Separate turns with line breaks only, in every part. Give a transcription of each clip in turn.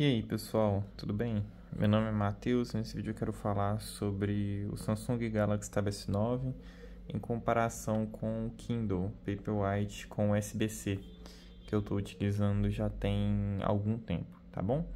E aí pessoal, tudo bem? Meu nome é Matheus e nesse vídeo eu quero falar sobre o Samsung Galaxy Tab S9 em comparação com o Kindle Paperwhite com USB-C que eu estou utilizando já tem algum tempo, tá bom?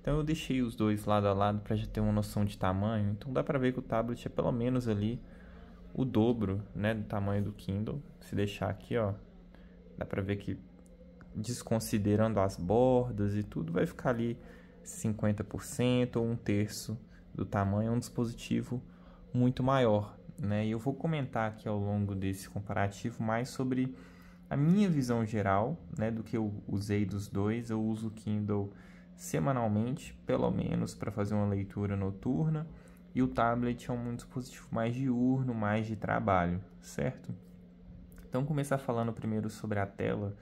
Então eu deixei os dois lado a lado para já ter uma noção de tamanho, então dá para ver que o tablet é pelo menos ali o dobro né, do tamanho do Kindle, se deixar aqui ó, dá para ver que desconsiderando as bordas e tudo, vai ficar ali 50% ou um terço do tamanho, é um dispositivo muito maior. Né? E eu vou comentar aqui ao longo desse comparativo mais sobre a minha visão geral né, do que eu usei dos dois. Eu uso o Kindle semanalmente, pelo menos para fazer uma leitura noturna, e o tablet é um dispositivo mais diurno, mais de trabalho, certo? Então, começar falando primeiro sobre a tela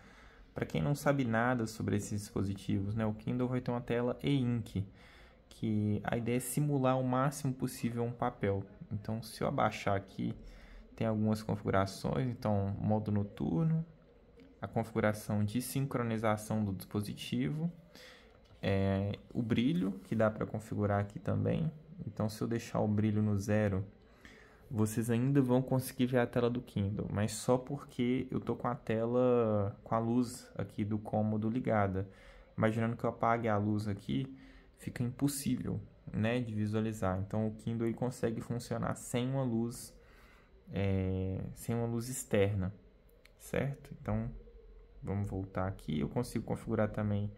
para quem não sabe nada sobre esses dispositivos, né, o Kindle vai ter uma tela e-ink, que a ideia é simular o máximo possível um papel. Então, se eu abaixar aqui, tem algumas configurações, então modo noturno, a configuração de sincronização do dispositivo, é, o brilho que dá para configurar aqui também. Então, se eu deixar o brilho no zero, vocês ainda vão conseguir ver a tela do Kindle, mas só porque eu tô com a tela, com a luz aqui do cômodo ligada. Imaginando que eu apague a luz aqui, fica impossível, né, de visualizar. Então o Kindle ele consegue funcionar sem uma luz, é, sem uma luz externa, certo? Então vamos voltar aqui. Eu consigo configurar também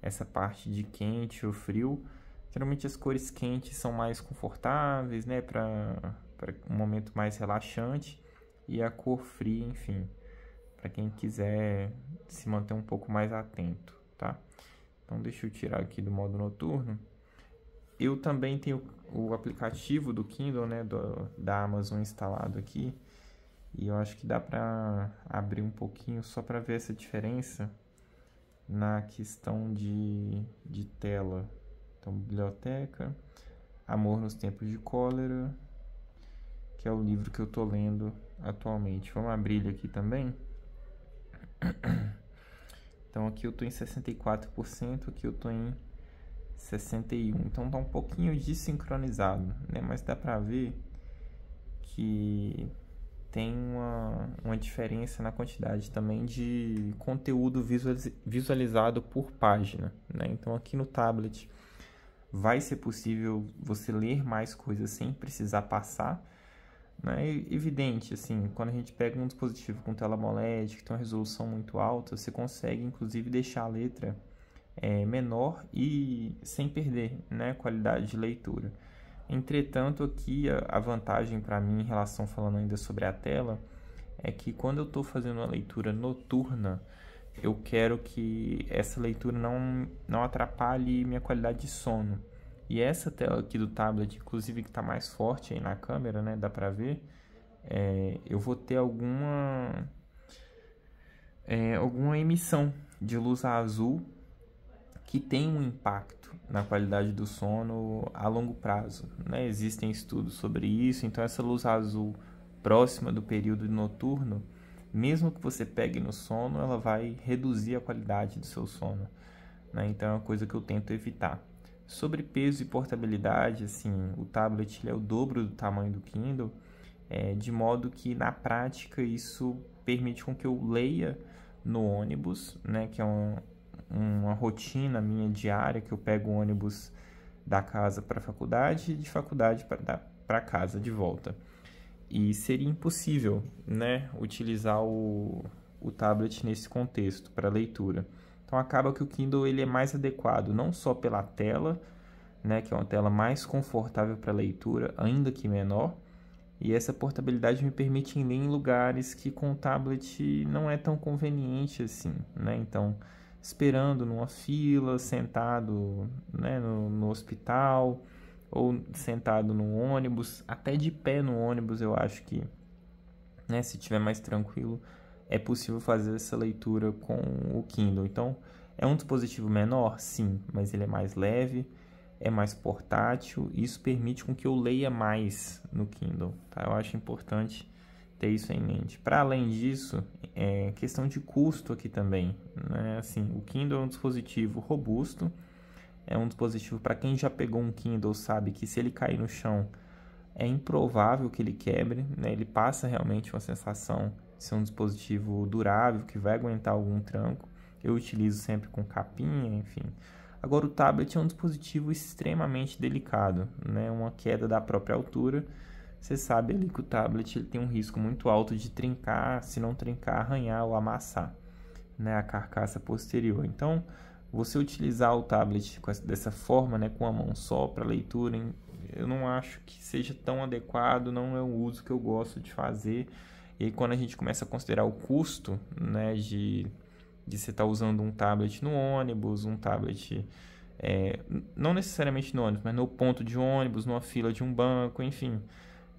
essa parte de quente ou frio. Geralmente as cores quentes são mais confortáveis, né, para para um momento mais relaxante, e a cor fria, enfim, para quem quiser se manter um pouco mais atento, tá? Então deixa eu tirar aqui do modo noturno. Eu também tenho o aplicativo do Kindle, né, do, da Amazon instalado aqui, e eu acho que dá para abrir um pouquinho só para ver essa diferença na questão de, de tela. Então, biblioteca, Amor nos Tempos de Cólera, que é o livro que eu estou lendo atualmente. Vamos abrir ele aqui também. Então aqui eu estou em 64%, aqui eu estou em 61. Então tá um pouquinho desincronizado, né? Mas dá para ver que tem uma, uma diferença na quantidade também de conteúdo visualizado por página. Né? Então, aqui no tablet vai ser possível você ler mais coisas sem precisar passar né, evidente, assim, quando a gente pega um dispositivo com tela AMOLED, que tem uma resolução muito alta, você consegue, inclusive, deixar a letra é, menor e sem perder né, qualidade de leitura. Entretanto, aqui a, vantagem para mim em relação falando ainda sobre a tela é que quando eu estou fazendo uma leitura noturna, eu quero que essa leitura não, não atrapalhe minha qualidade de sono. E essa tela aqui do tablet, inclusive que está mais forte aí na câmera, né? Dá para ver. É, eu vou ter alguma é, alguma emissão de luz azul que tem um impacto na qualidade do sono a longo prazo. Né? Existem estudos sobre isso, então essa luz azul próxima do período noturno, mesmo que você pegue no sono, ela vai reduzir a qualidade do seu sono. Né? Então é uma coisa que eu tento evitar. Sobre peso e portabilidade, assim, o tablet é o dobro do tamanho do Kindle, é, de modo que na prática isso permite com que eu leia no ônibus, né, que é uma rotina minha diária que eu pego o ônibus da casa para a faculdade e de faculdade para casa de volta. E seria impossível, né, utilizar o, o tablet nesse contexto para leitura. Então acaba que o Kindle ele é mais adequado não só pela tela, né, que é uma tela mais confortável para leitura, ainda que menor, e essa portabilidade me permite ler em lugares que com tablet não é tão conveniente assim, né? Então, esperando numa fila, sentado, né, no, no hospital ou sentado no ônibus, até de pé no ônibus, eu acho que, né, se tiver mais tranquilo, é possível fazer essa leitura com o Kindle. Então, é um dispositivo menor? Sim, mas ele é mais leve, é mais portátil, e isso permite com que eu leia mais no Kindle. Tá? Eu acho importante ter isso em mente. Para além disso, é questão de custo aqui também. Né? Assim, o Kindle é um dispositivo robusto, é um dispositivo para quem já pegou um Kindle sabe que se ele cair no chão é improvável que ele quebre, né? ele passa realmente uma sensação ser um dispositivo durável, que vai aguentar algum tranco. Eu utilizo sempre com capinha, enfim. Agora, o tablet é um dispositivo extremamente delicado, né? Uma queda da própria altura. Você sabe ali que o tablet ele tem um risco muito alto de trincar, se não trincar, arranhar ou amassar né? a carcaça posterior. Então, você utilizar o tablet dessa forma, né? com a mão só para leitura, eu não acho que seja tão adequado, não é o uso que eu gosto de fazer e aí, quando a gente começa a considerar o custo né, de, de você estar tá usando um tablet no ônibus, um tablet é, não necessariamente no ônibus, mas no ponto de ônibus, numa fila de um banco, enfim.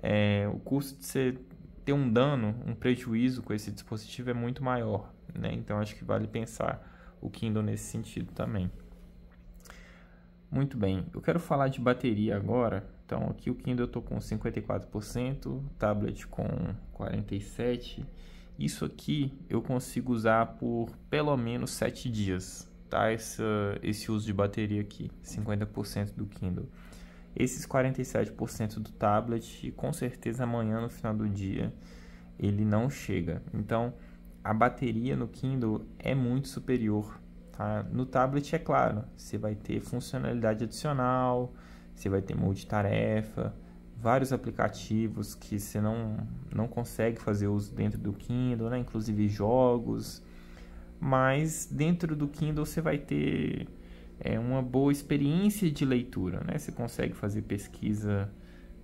É, o custo de você ter um dano, um prejuízo com esse dispositivo é muito maior. Né? Então acho que vale pensar o Kindle nesse sentido também. Muito bem, eu quero falar de bateria agora, então aqui o Kindle eu estou com 54%, tablet com 47%. Isso aqui eu consigo usar por pelo menos 7 dias, tá? esse uso de bateria aqui, 50% do Kindle. Esses 47% do tablet, com certeza amanhã no final do dia ele não chega. Então a bateria no Kindle é muito superior. Tá? No tablet, é claro, você vai ter funcionalidade adicional, você vai ter multitarefa, vários aplicativos que você não, não consegue fazer uso dentro do Kindle, né? inclusive jogos. Mas dentro do Kindle você vai ter é, uma boa experiência de leitura. Né? Você consegue fazer pesquisa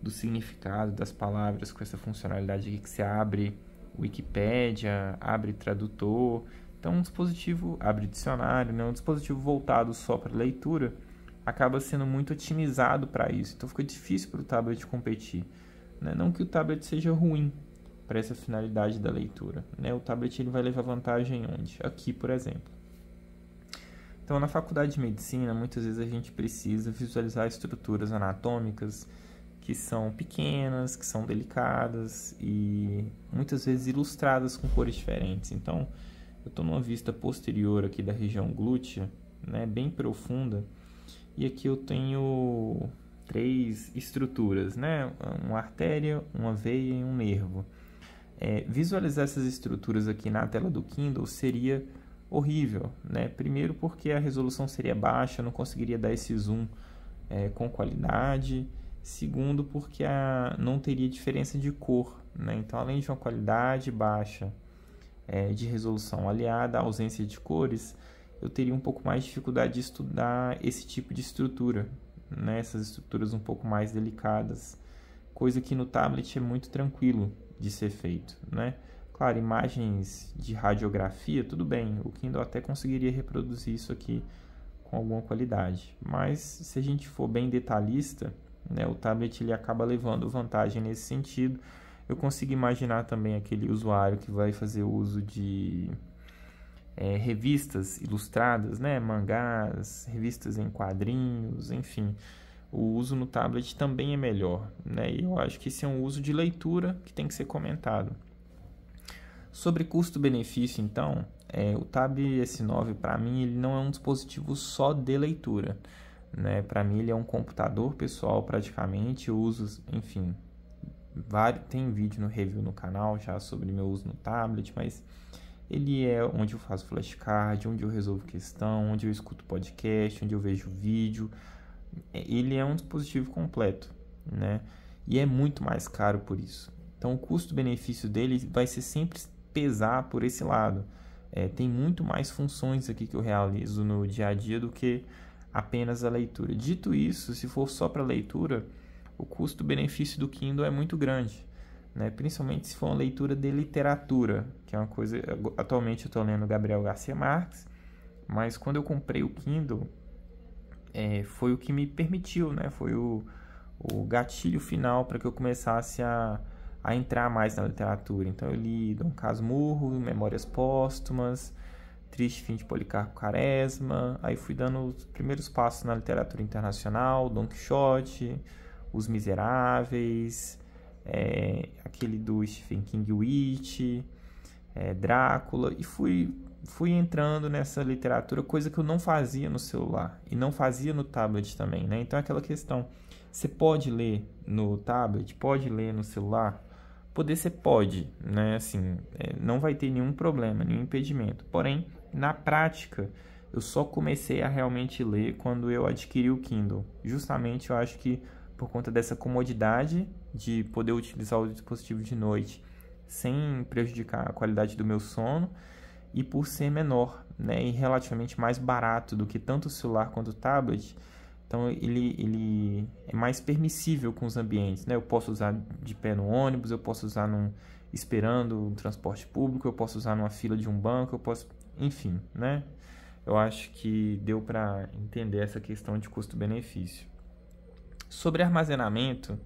do significado das palavras com essa funcionalidade aqui que você abre Wikipedia, abre tradutor. Então, um dispositivo abre dicionário, né? um dispositivo voltado só para leitura acaba sendo muito otimizado para isso. Então fica difícil para o tablet competir. Né? Não que o tablet seja ruim para essa finalidade da leitura. Né? O tablet ele vai levar vantagem onde? Aqui, por exemplo. Então, na faculdade de medicina, muitas vezes a gente precisa visualizar estruturas anatômicas que são pequenas, que são delicadas e muitas vezes ilustradas com cores diferentes. Então, eu estou numa vista posterior aqui da região glútea, né, bem profunda, e aqui eu tenho três estruturas, né? Uma artéria, uma veia e um nervo. É, visualizar essas estruturas aqui na tela do Kindle seria horrível, né? Primeiro porque a resolução seria baixa, não conseguiria dar esse zoom é, com qualidade. Segundo porque a, não teria diferença de cor, né? Então, além de uma qualidade baixa é, de resolução aliada à ausência de cores, eu teria um pouco mais de dificuldade de estudar esse tipo de estrutura, né? essas estruturas um pouco mais delicadas, coisa que no tablet é muito tranquilo de ser feito. Né? Claro, imagens de radiografia, tudo bem, o Kindle até conseguiria reproduzir isso aqui com alguma qualidade, mas se a gente for bem detalhista, né, o tablet ele acaba levando vantagem nesse sentido. Eu consigo imaginar também aquele usuário que vai fazer uso de é, revistas ilustradas, né, mangás, revistas em quadrinhos, enfim, o uso no tablet também é melhor, né? E eu acho que esse é um uso de leitura que tem que ser comentado. Sobre custo-benefício, então, é, o Tab S9 para mim ele não é um dispositivo só de leitura, né? Para mim ele é um computador pessoal praticamente, eu uso, enfim, vários, tem vídeo no review no canal já sobre meu uso no tablet, mas ele é onde eu faço flashcard, onde eu resolvo questão, onde eu escuto podcast, onde eu vejo vídeo. É, ele é um dispositivo completo, né? E é muito mais caro por isso. Então, o custo-benefício dele vai ser sempre pesar por esse lado. É, tem muito mais funções aqui que eu realizo no dia a dia do que apenas a leitura. Dito isso, se for só para leitura, o custo-benefício do Kindle é muito grande né? principalmente se for uma leitura de literatura, que é uma coisa. Atualmente eu estou lendo Gabriel Garcia Marques, mas quando eu comprei o Kindle, é, foi o que me permitiu, né? foi o, o gatilho final para que eu começasse a, a entrar mais na literatura. Então eu li Dom Casmurro, Memórias Póstumas. Triste Fim de Policarpo Quaresma, aí fui dando os primeiros passos na literatura internacional, Don Quixote, Os Miseráveis, é, aquele do Stephen King Witch, é, Drácula, e fui, fui entrando nessa literatura, coisa que eu não fazia no celular e não fazia no tablet também, né? Então, aquela questão: você pode ler no tablet, pode ler no celular? Poder você pode, né? Assim, é, não vai ter nenhum problema, nenhum impedimento. Porém, na prática, eu só comecei a realmente ler quando eu adquiri o Kindle. Justamente eu acho que por conta dessa comodidade de poder utilizar o dispositivo de noite sem prejudicar a qualidade do meu sono e por ser menor né, e relativamente mais barato do que tanto o celular quanto o tablet, então ele, ele é mais permissível com os ambientes. Né? Eu posso usar de pé no ônibus, eu posso usar num, esperando um transporte público, eu posso usar numa fila de um banco, eu posso. Enfim, né? Eu acho que deu para entender essa questão de custo-benefício. Sobre armazenamento,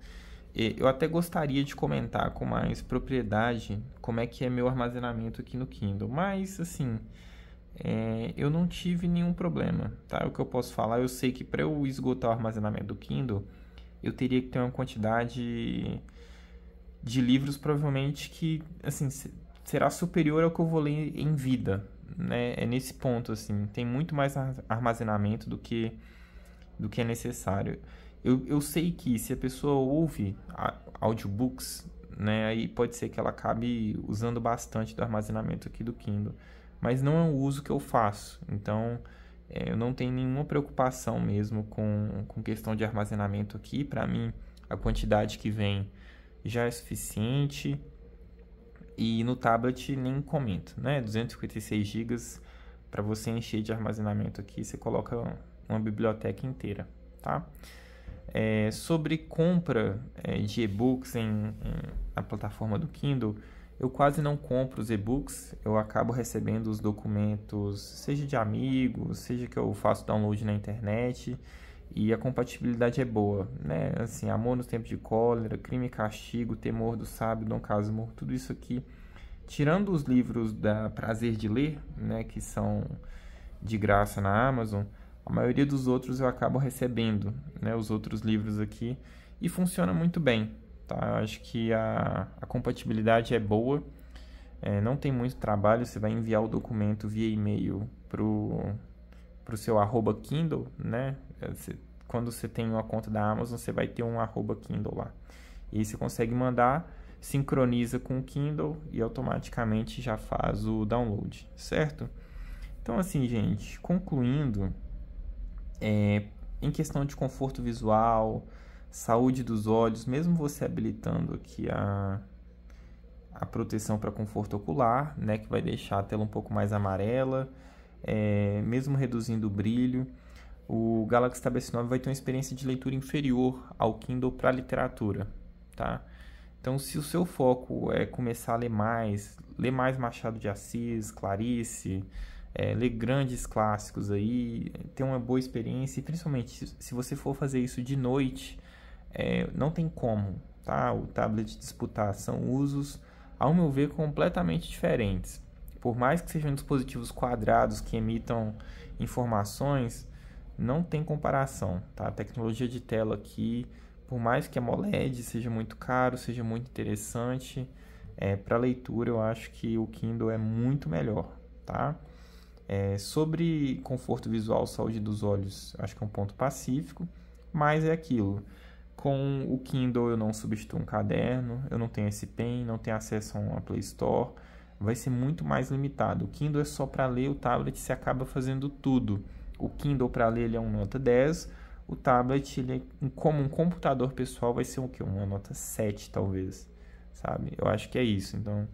eu até gostaria de comentar com mais propriedade como é que é meu armazenamento aqui no Kindle, mas assim, é, eu não tive nenhum problema, tá? O que eu posso falar, eu sei que para eu esgotar o armazenamento do Kindle, eu teria que ter uma quantidade de livros provavelmente que, assim, será superior ao que eu vou ler em vida, né? É nesse ponto assim, tem muito mais armazenamento do que do que é necessário. Eu, eu sei que se a pessoa ouve audiobooks, né, aí pode ser que ela acabe usando bastante do armazenamento aqui do Kindle, mas não é um uso que eu faço. Então, é, eu não tenho nenhuma preocupação mesmo com, com questão de armazenamento aqui. Para mim, a quantidade que vem já é suficiente. E no tablet nem comento, né? 256 GB para você encher de armazenamento aqui, você coloca uma biblioteca inteira, tá? é, sobre compra é, de e-books em, em, na plataforma do Kindle, eu quase não compro os e-books, eu acabo recebendo os documentos, seja de amigos, seja que eu faço download na internet, e a compatibilidade é boa, né? Assim, Amor no Tempo de Cólera, Crime e Castigo, Temor do Sábio, Dom Casmurro, tudo isso aqui, tirando os livros da Prazer de Ler, né, que são de graça na Amazon, a maioria dos outros eu acabo recebendo, né, os outros livros aqui, e funciona muito bem. Tá? Eu acho que a, a compatibilidade é boa, é, não tem muito trabalho, você vai enviar o documento via e-mail pro, pro seu arroba Kindle, né? É, você, quando você tem uma conta da Amazon, você vai ter um arroba Kindle lá. E aí você consegue mandar, sincroniza com o Kindle e automaticamente já faz o download, certo? Então, assim, gente, concluindo, é, em questão de conforto visual, saúde dos olhos, mesmo você habilitando aqui a, a proteção para conforto ocular, né, que vai deixar a tela um pouco mais amarela, é, mesmo reduzindo o brilho, o Galaxy Tab S9 vai ter uma experiência de leitura inferior ao Kindle para literatura, tá? Então, se o seu foco é começar a ler mais, ler mais Machado de Assis, Clarice, é, ler grandes clássicos aí, ter uma boa experiência e principalmente se você for fazer isso de noite, é, não tem como, tá? O tablet disputar são usos, ao meu ver, completamente diferentes. Por mais que sejam dispositivos quadrados que emitam informações, não tem comparação, tá? A tecnologia de tela aqui, por mais que a MOLED seja muito caro, seja muito interessante, é, para leitura eu acho que o Kindle é muito melhor, tá? É, sobre conforto visual, saúde dos olhos, acho que é um ponto pacífico, mas é aquilo. Com o Kindle eu não substituo um caderno, eu não tenho esse pen, não tenho acesso a uma Play Store, vai ser muito mais limitado. O Kindle é só para ler, o tablet se acaba fazendo tudo. O Kindle para ler ele é um nota 10, o tablet ele é, como um computador pessoal vai ser o que uma nota 7 talvez, sabe? Eu acho que é isso. Então,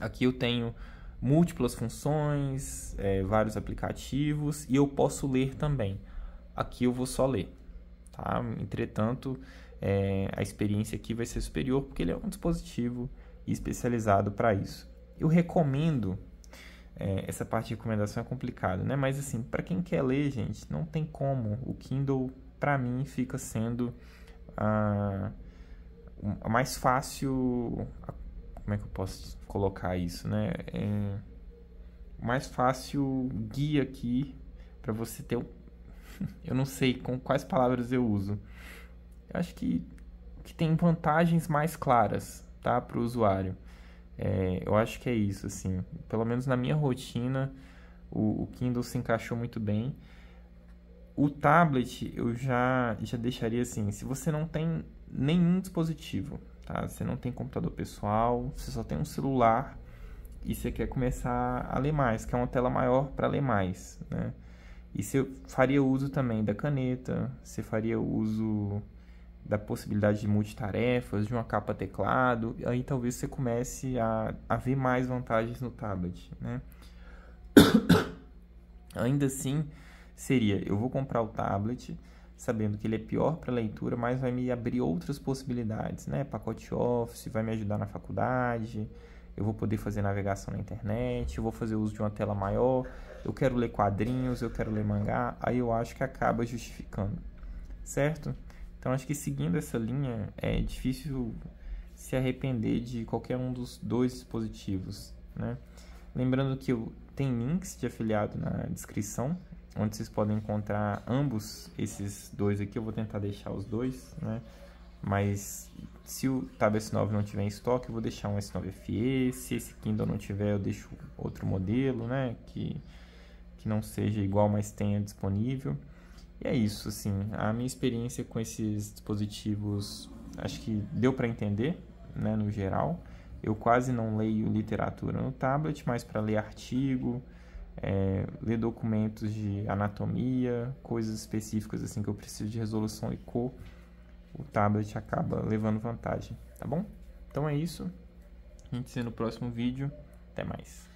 aqui eu tenho múltiplas funções, é, vários aplicativos e eu posso ler também. Aqui eu vou só ler, tá? Entretanto, é, a experiência aqui vai ser superior porque ele é um dispositivo especializado para isso. Eu recomendo é, essa parte de recomendação é complicada, né? Mas assim, para quem quer ler, gente, não tem como. O Kindle, para mim, fica sendo a ah, mais fácil, a como é que eu posso colocar isso, né? É mais fácil guia aqui para você ter um... eu não sei com quais palavras eu uso. Eu acho que que tem vantagens mais claras, tá, para o usuário. É, eu acho que é isso, assim. Pelo menos na minha rotina, o, o Kindle se encaixou muito bem. O tablet eu já já deixaria assim. Se você não tem nenhum dispositivo, tá? Você não tem computador pessoal, você só tem um celular e você quer começar a ler mais, quer é uma tela maior para ler mais, né? E você faria uso também da caneta, você faria uso da possibilidade de multitarefas, de uma capa teclado, aí talvez você comece a, a ver mais vantagens no tablet, né? Ainda assim, seria, eu vou comprar o tablet, sabendo que ele é pior para leitura, mas vai me abrir outras possibilidades, né? Pacote Office, vai me ajudar na faculdade, eu vou poder fazer navegação na internet, eu vou fazer uso de uma tela maior, eu quero ler quadrinhos, eu quero ler mangá, aí eu acho que acaba justificando, certo? Então acho que seguindo essa linha é difícil se arrepender de qualquer um dos dois dispositivos, né? Lembrando que tem links de afiliado na descrição onde vocês podem encontrar ambos esses dois aqui. Eu vou tentar deixar os dois, né? Mas se o Tab S9 não tiver em estoque, eu vou deixar um S9 FE. Se esse Kindle não tiver, eu deixo outro modelo, né? Que, que não seja igual, mas tenha disponível. E é isso, assim. A minha experiência com esses dispositivos, acho que deu para entender, né? No geral. Eu quase não leio literatura no tablet, mas para ler artigo, é, ler documentos de anatomia, coisas específicas assim que eu preciso de resolução e cor, o tablet acaba levando vantagem, tá bom? Então é isso. A gente se vê no próximo vídeo. Até mais.